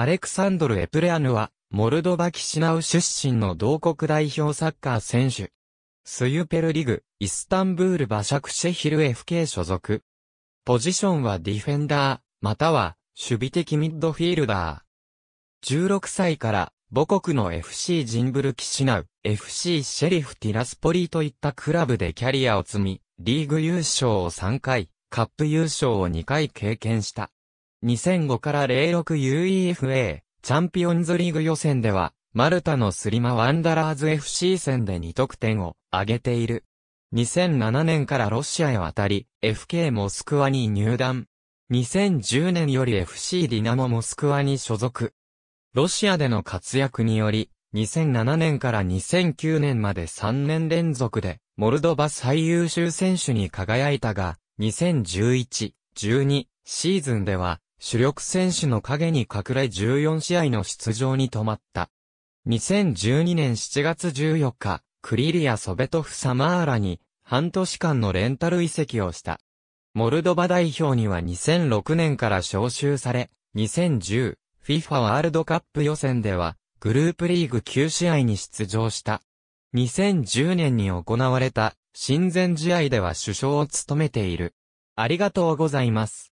アレクサンドル・エプレアヌは、モルドバ・キシナウ出身の同国代表サッカー選手。スユペルリグ、イスタンブール・バシャクシェヒル FK 所属。ポジションはディフェンダー、または、守備的ミッドフィールダー。16歳から、母国の FC ジンブル・キシナウ、FC シェリフ・ティラスポリといったクラブでキャリアを積み、リーグ優勝を3回、カップ優勝を2回経験した。2005から 06UEFA チャンピオンズリーグ予選では、マルタのスリマワンダラーズ FC 戦で2得点を挙げている。2007年からロシアへ渡り、FK モスクワに入団。2010年より FC ディナモモスクワに所属。ロシアでの活躍により、2007年から2009年まで3年連続で、モルドバ最優秀選手に輝いたが、2011、12シーズンでは、主力選手の影に隠れ14試合の出場に止まった。2012年7月14日、クリリア・ソベトフ・サマーラに半年間のレンタル移籍をした。モルドバ代表には2006年から招集され、2010、FIFA ワールドカップ予選では、グループリーグ9試合に出場した。2010年に行われた、親善試合では首相を務めている。ありがとうございます。